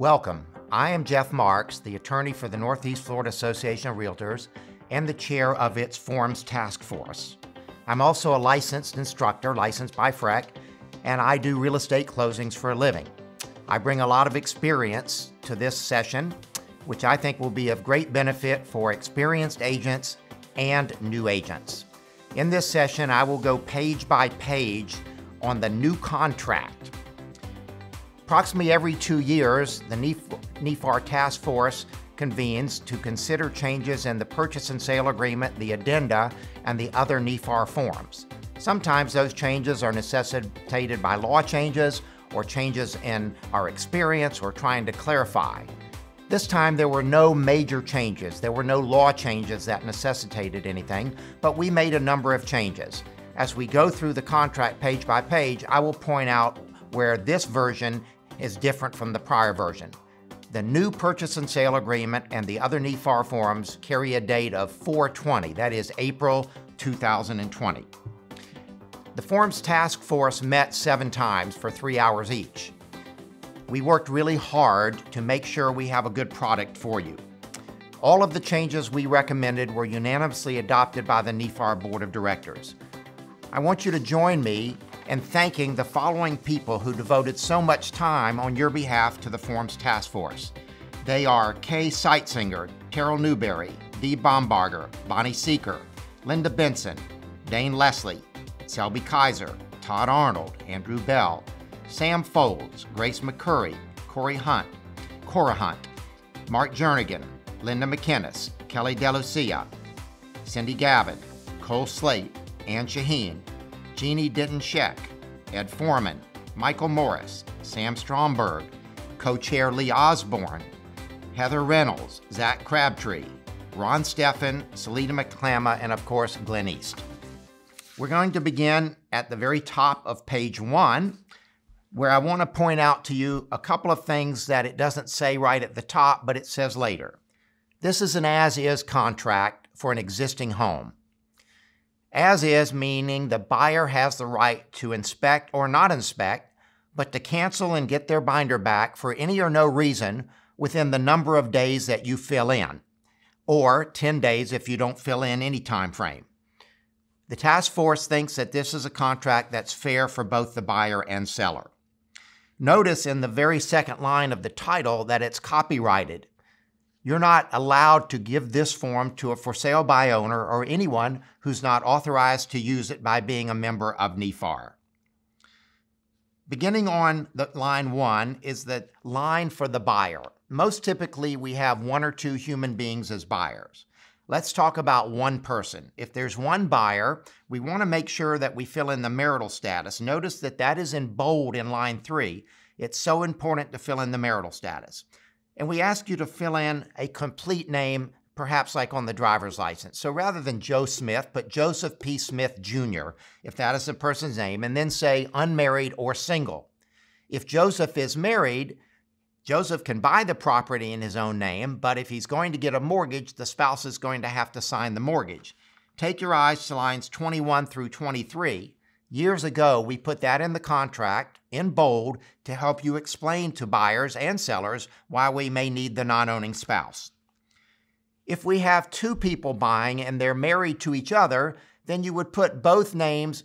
Welcome. I am Jeff Marks, the attorney for the Northeast Florida Association of Realtors and the chair of its Forms Task Force. I'm also a licensed instructor, licensed by FREC, and I do real estate closings for a living. I bring a lot of experience to this session, which I think will be of great benefit for experienced agents and new agents. In this session, I will go page by page on the new contract Approximately every two years, the NEFAR Task Force convenes to consider changes in the Purchase and Sale Agreement, the Addenda, and the other NEFAR forms. Sometimes those changes are necessitated by law changes or changes in our experience or trying to clarify. This time there were no major changes. There were no law changes that necessitated anything, but we made a number of changes. As we go through the contract page by page, I will point out where this version is different from the prior version. The new purchase and sale agreement and the other NEFAR forms carry a date of 420, that is April 2020. The forms task force met seven times for three hours each. We worked really hard to make sure we have a good product for you. All of the changes we recommended were unanimously adopted by the NEFAR Board of Directors. I want you to join me and thanking the following people who devoted so much time on your behalf to the forum's task force. They are Kay Seitzinger, Terrell Newberry, Dee Bombarger, Bonnie Seeker, Linda Benson, Dane Leslie, Selby Kaiser, Todd Arnold, Andrew Bell, Sam Folds, Grace McCurry, Corey Hunt, Cora Hunt, Mark Jernigan, Linda McKinnis, Kelly DeLucia, Cindy Gavin, Cole Slate, Ann Shaheen, Jeannie dinton Ed Foreman, Michael Morris, Sam Stromberg, co-chair Lee Osborne, Heather Reynolds, Zach Crabtree, Ron Steffen, Selena McClama, and of course, Glenn East. We're going to begin at the very top of page one, where I want to point out to you a couple of things that it doesn't say right at the top, but it says later. This is an as is contract for an existing home. As is, meaning the buyer has the right to inspect or not inspect, but to cancel and get their binder back for any or no reason within the number of days that you fill in, or 10 days if you don't fill in any time frame. The task force thinks that this is a contract that's fair for both the buyer and seller. Notice in the very second line of the title that it's copyrighted, you're not allowed to give this form to a for sale by owner or anyone who's not authorized to use it by being a member of NEFAR. Beginning on the line one is the line for the buyer. Most typically, we have one or two human beings as buyers. Let's talk about one person. If there's one buyer, we want to make sure that we fill in the marital status. Notice that that is in bold in line three. It's so important to fill in the marital status and we ask you to fill in a complete name, perhaps like on the driver's license. So rather than Joe Smith, put Joseph P. Smith Jr., if that is the person's name, and then say unmarried or single. If Joseph is married, Joseph can buy the property in his own name, but if he's going to get a mortgage, the spouse is going to have to sign the mortgage. Take your eyes to lines 21 through 23. Years ago, we put that in the contract in bold to help you explain to buyers and sellers why we may need the non owning spouse. If we have two people buying and they're married to each other, then you would put both names,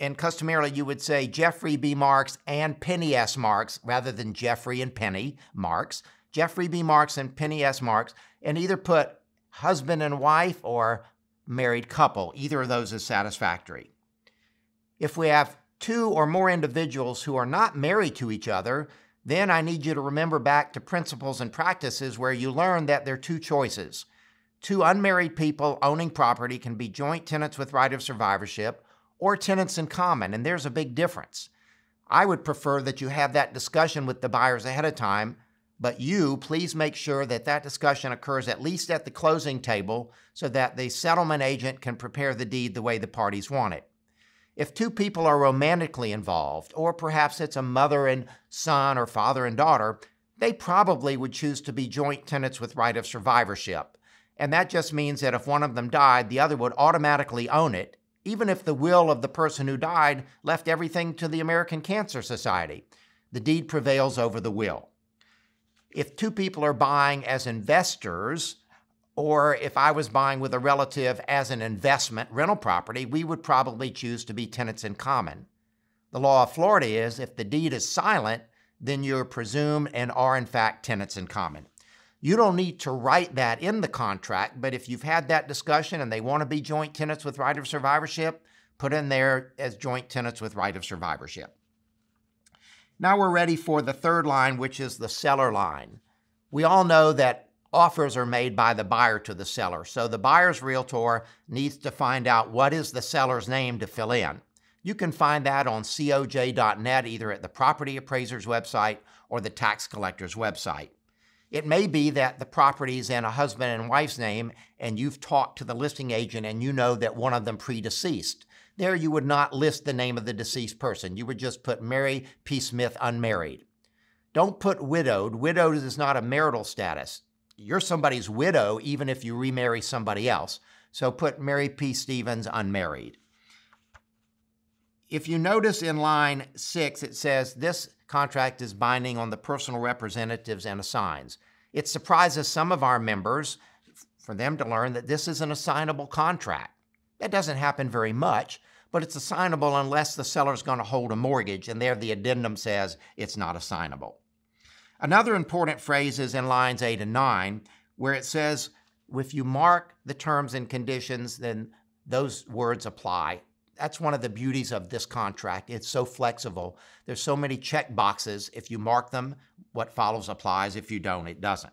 and customarily you would say Jeffrey B. Marks and Penny S. Marks rather than Jeffrey and Penny Marks. Jeffrey B. Marks and Penny S. Marks, and either put husband and wife or married couple. Either of those is satisfactory. If we have two or more individuals who are not married to each other, then I need you to remember back to principles and practices where you learned that there are two choices. Two unmarried people owning property can be joint tenants with right of survivorship or tenants in common, and there's a big difference. I would prefer that you have that discussion with the buyers ahead of time, but you please make sure that that discussion occurs at least at the closing table so that the settlement agent can prepare the deed the way the parties want it. If two people are romantically involved, or perhaps it's a mother and son or father and daughter, they probably would choose to be joint tenants with right of survivorship. And that just means that if one of them died, the other would automatically own it, even if the will of the person who died left everything to the American Cancer Society. The deed prevails over the will. If two people are buying as investors, or if I was buying with a relative as an investment rental property, we would probably choose to be tenants in common. The law of Florida is if the deed is silent, then you're presumed and are in fact tenants in common. You don't need to write that in the contract, but if you've had that discussion and they want to be joint tenants with right of survivorship, put in there as joint tenants with right of survivorship. Now we're ready for the third line, which is the seller line. We all know that offers are made by the buyer to the seller. So the buyer's realtor needs to find out what is the seller's name to fill in. You can find that on coj.net either at the property appraiser's website or the tax collector's website. It may be that the property is in a husband and wife's name and you've talked to the listing agent and you know that one of them predeceased. There you would not list the name of the deceased person. You would just put Mary P. Smith unmarried. Don't put widowed. Widowed is not a marital status you're somebody's widow even if you remarry somebody else. So put Mary P. Stevens unmarried. If you notice in line six, it says this contract is binding on the personal representatives and assigns. It surprises some of our members for them to learn that this is an assignable contract. That doesn't happen very much, but it's assignable unless the seller's going to hold a mortgage, and there the addendum says it's not assignable. Another important phrase is in lines 8 and 9, where it says, if you mark the terms and conditions, then those words apply. That's one of the beauties of this contract. It's so flexible. There's so many check boxes. If you mark them, what follows applies. If you don't, it doesn't.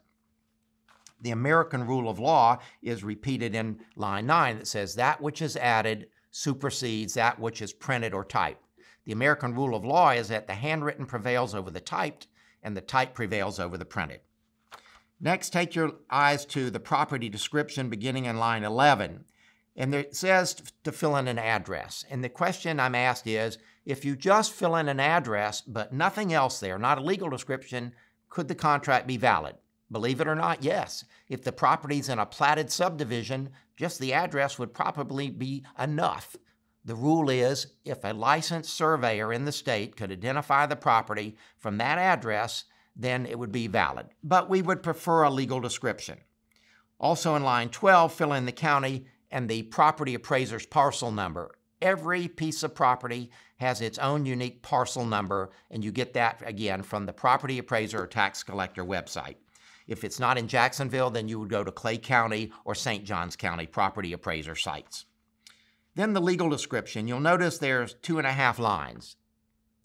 The American rule of law is repeated in line 9 that says that which is added supersedes that which is printed or typed. The American rule of law is that the handwritten prevails over the typed, and the type prevails over the printed. Next, take your eyes to the property description beginning in line 11. And it says to fill in an address. And the question I'm asked is if you just fill in an address but nothing else there, not a legal description, could the contract be valid? Believe it or not, yes. If the property's in a platted subdivision, just the address would probably be enough. The rule is if a licensed surveyor in the state could identify the property from that address, then it would be valid. But we would prefer a legal description. Also in line 12, fill in the county and the property appraiser's parcel number. Every piece of property has its own unique parcel number, and you get that again from the property appraiser or tax collector website. If it's not in Jacksonville, then you would go to Clay County or St. Johns County property appraiser sites. Then the legal description. You'll notice there's two and a half lines.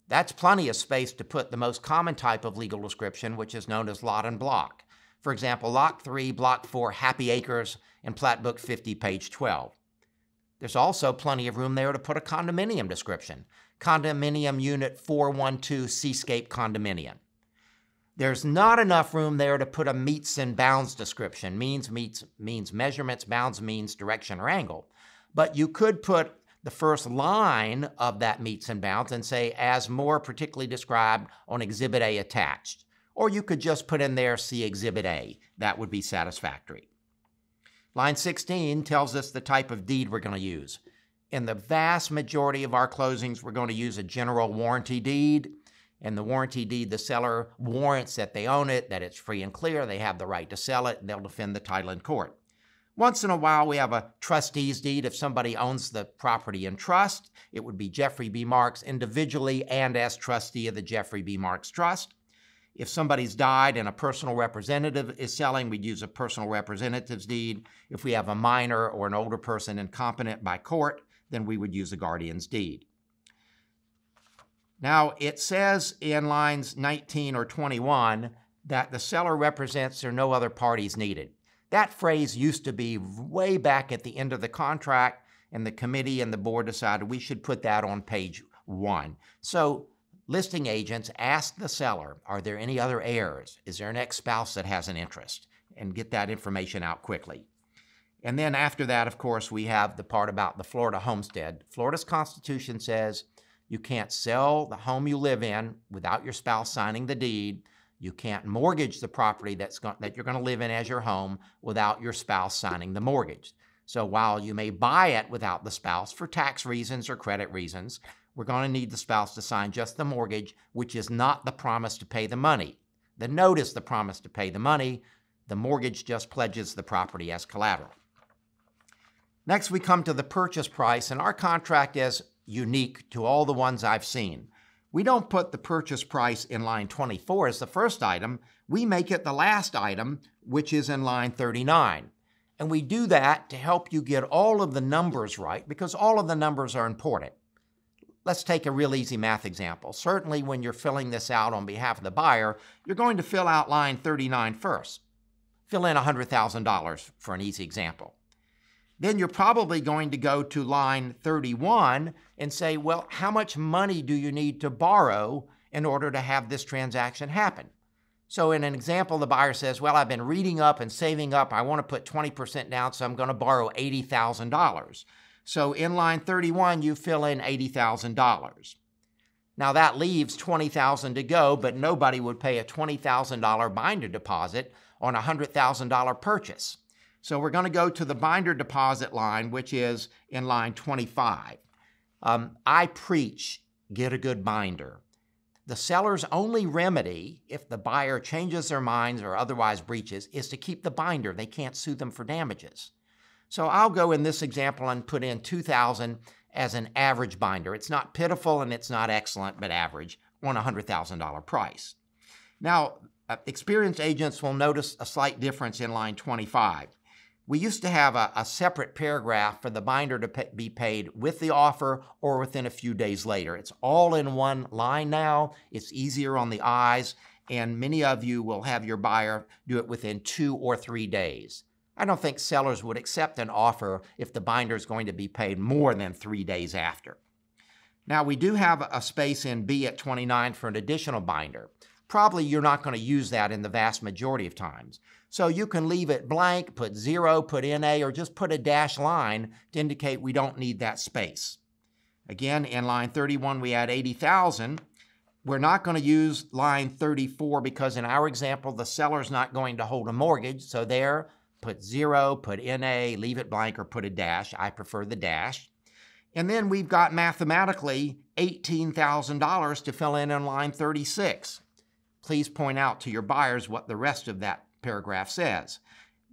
That's plenty of space to put the most common type of legal description, which is known as lot and block. For example, Lot 3, Block 4, Happy Acres, in Plat Book 50, page 12. There's also plenty of room there to put a condominium description. Condominium Unit 412 Seascape Condominium. There's not enough room there to put a meets and bounds description. Means meets, means measurements, bounds means direction or angle. But you could put the first line of that meets and bounds and say, as more particularly described on Exhibit A attached. Or you could just put in there, see Exhibit A. That would be satisfactory. Line 16 tells us the type of deed we're going to use. In the vast majority of our closings, we're going to use a general warranty deed. And the warranty deed, the seller warrants that they own it, that it's free and clear, they have the right to sell it, and they'll defend the title in court. Once in a while, we have a trustee's deed. If somebody owns the property in trust, it would be Jeffrey B. Marks individually and as trustee of the Jeffrey B. Marks Trust. If somebody's died and a personal representative is selling, we'd use a personal representative's deed. If we have a minor or an older person incompetent by court, then we would use a guardian's deed. Now, it says in lines 19 or 21 that the seller represents or no other parties needed. That phrase used to be way back at the end of the contract, and the committee and the board decided we should put that on page one. So listing agents ask the seller, are there any other heirs? Is there an ex-spouse that has an interest? And get that information out quickly. And then after that, of course, we have the part about the Florida homestead. Florida's constitution says you can't sell the home you live in without your spouse signing the deed. You can't mortgage the property that's that you're going to live in as your home without your spouse signing the mortgage. So while you may buy it without the spouse for tax reasons or credit reasons, we're going to need the spouse to sign just the mortgage, which is not the promise to pay the money. The note is the promise to pay the money. The mortgage just pledges the property as collateral. Next, we come to the purchase price, and our contract is unique to all the ones I've seen. We don't put the purchase price in line 24 as the first item. We make it the last item, which is in line 39. And we do that to help you get all of the numbers right because all of the numbers are important. Let's take a real easy math example. Certainly when you're filling this out on behalf of the buyer, you're going to fill out line 39 first. Fill in $100,000 for an easy example then you're probably going to go to line 31 and say, well, how much money do you need to borrow in order to have this transaction happen? So, in an example, the buyer says, Well, I've been reading up and saving up. I want to put 20% down, so I'm going to borrow $80,000. So, in line 31, you fill in $80,000. Now, that leaves $20,000 to go, but nobody would pay a $20,000 binder deposit on a $100,000 purchase. So we're going to go to the binder deposit line, which is in line 25. Um, I preach, get a good binder. The seller's only remedy, if the buyer changes their minds or otherwise breaches, is to keep the binder. They can't sue them for damages. So I'll go in this example and put in 2,000 as an average binder. It's not pitiful and it's not excellent, but average on a $100,000 price. Now, uh, experienced agents will notice a slight difference in line 25 we used to have a, a separate paragraph for the binder to pay, be paid with the offer or within a few days later. It's all in one line now. It's easier on the eyes, and many of you will have your buyer do it within two or three days. I don't think sellers would accept an offer if the binder is going to be paid more than three days after. Now, we do have a space in B at 29 for an additional binder probably you're not going to use that in the vast majority of times. So you can leave it blank, put zero, put NA, or just put a dashed line to indicate we don't need that space. Again, in line 31, we had 80,000. We're not going to use line 34 because in our example, the seller's not going to hold a mortgage. So there, put zero, put NA, leave it blank, or put a dash. I prefer the dash. And then we've got mathematically $18,000 to fill in in line 36 please point out to your buyers what the rest of that paragraph says.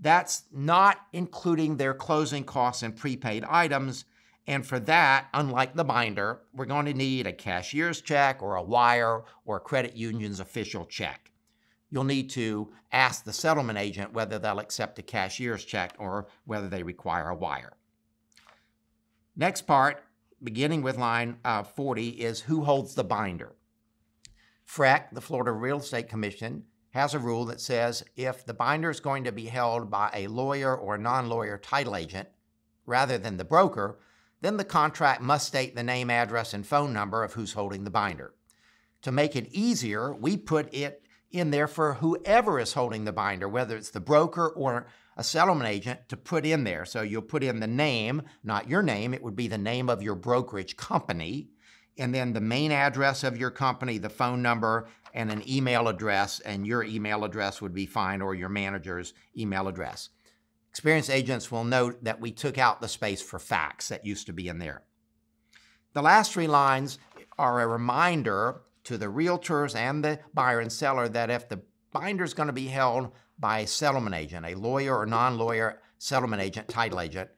That's not including their closing costs and prepaid items. And for that, unlike the binder, we're going to need a cashier's check or a wire or a credit union's official check. You'll need to ask the settlement agent whether they'll accept a cashier's check or whether they require a wire. Next part, beginning with line uh, 40, is who holds the binder. Frac, the Florida Real Estate Commission, has a rule that says if the binder is going to be held by a lawyer or non lawyer title agent rather than the broker, then the contract must state the name, address, and phone number of who's holding the binder. To make it easier, we put it in there for whoever is holding the binder, whether it's the broker or a settlement agent, to put in there. So you'll put in the name, not your name, it would be the name of your brokerage company and then the main address of your company, the phone number, and an email address, and your email address would be fine or your manager's email address. Experienced agents will note that we took out the space for fax that used to be in there. The last three lines are a reminder to the realtors and the buyer and seller that if the binder is going to be held by a settlement agent, a lawyer or non lawyer settlement agent, title agent,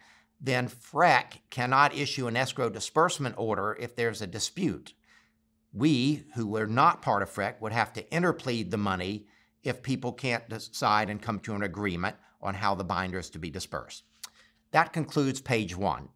then FREC cannot issue an escrow disbursement order if there's a dispute. We, who were not part of FREC, would have to interplead the money if people can't decide and come to an agreement on how the binder is to be dispersed. That concludes page one.